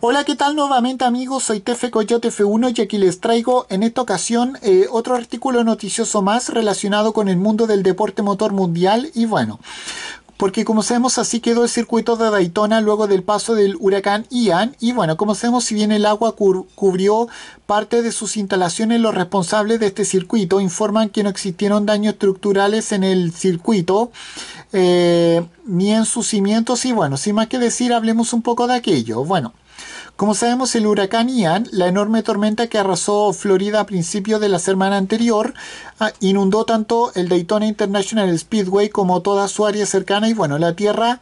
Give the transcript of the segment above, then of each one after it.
Hola, ¿qué tal nuevamente amigos? Soy Tefe Coyote F1 y aquí les traigo en esta ocasión eh, otro artículo noticioso más relacionado con el mundo del deporte motor mundial y bueno... Porque como sabemos así quedó el circuito de Daytona luego del paso del huracán Ian y bueno, como sabemos si bien el agua cubrió parte de sus instalaciones, los responsables de este circuito informan que no existieron daños estructurales en el circuito. Eh, ni en sus cimientos y bueno, sin más que decir, hablemos un poco de aquello. Bueno, como sabemos, el huracán Ian, la enorme tormenta que arrasó Florida a principios de la semana anterior, ah, inundó tanto el Daytona International Speedway como toda su área cercana y bueno, la tierra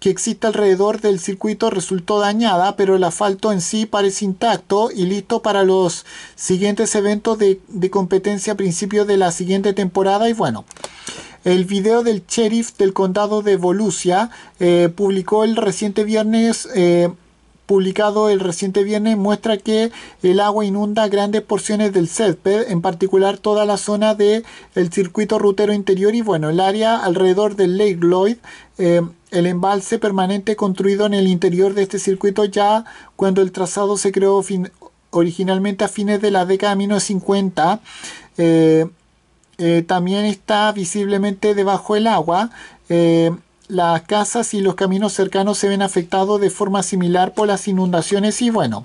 que existe alrededor del circuito resultó dañada, pero el asfalto en sí parece intacto y listo para los siguientes eventos de, competencia a principios de la siguiente temporada y bueno. El video del sheriff del condado de Volusia eh, publicó el reciente viernes eh, publicado el reciente viernes muestra que el agua inunda grandes porciones del césped, en particular toda la zona del el circuito rutero interior y bueno, el área alrededor del Lake Lloyd. Eh, el embalse permanente construido en el interior de este circuito ya cuando el trazado se creó originalmente a fines de la década de 1950. Eh, eh, también está visiblemente debajo del agua las casas y los caminos cercanos se ven afectados de forma similar por las inundaciones y bueno,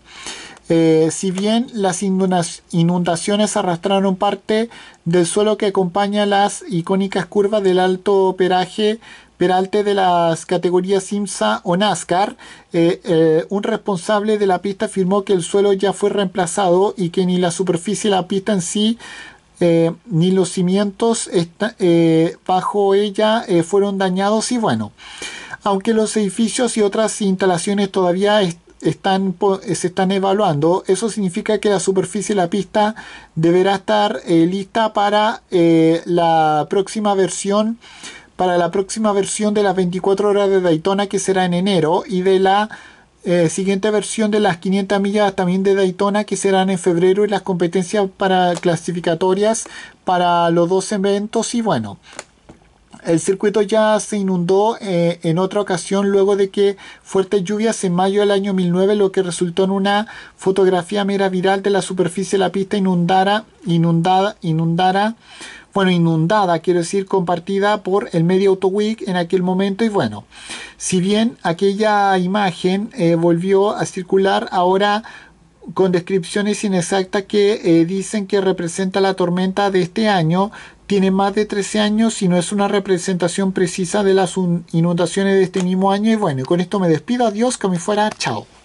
eh, si bien las inundaciones arrastraron parte del suelo que acompaña las icónicas curvas del alto peraje, peralte de las categorías IMSA o NASCAR, eh, eh, un responsable de la pista afirmó que el suelo ya fue reemplazado y que ni la superficie de la pista en sí eh, ni los cimientos eh, bajo ella eh, fueron dañados y bueno, aunque los edificios y otras instalaciones todavía están, se están evaluando, eso significa que la superficie de la pista deberá estar lista para la próxima versión para la próxima versión de las 24 horas de Daytona que será en enero y de la eh, siguiente versión de las 500 millas también de Daytona que serán en febrero y las competencias para clasificatorias para los dos eventos y bueno el circuito ya se inundó eh, en otra ocasión luego de que fuertes lluvias en mayo del año 2009, lo que resultó en una fotografía mera viral de la superficie de la pista inundada, inundada, inundada, bueno, inundada, quiero decir, compartida por el medio AutoWeek en aquel momento. Y bueno, si bien aquella imagen eh, volvió a circular, ahora con descripciones inexactas que eh, dicen que representa la tormenta de este año, tiene más de 13 años y no es una representación precisa de las inundaciones de este mismo año. Y bueno, con esto me despido. Adiós, que me fuera. Chao.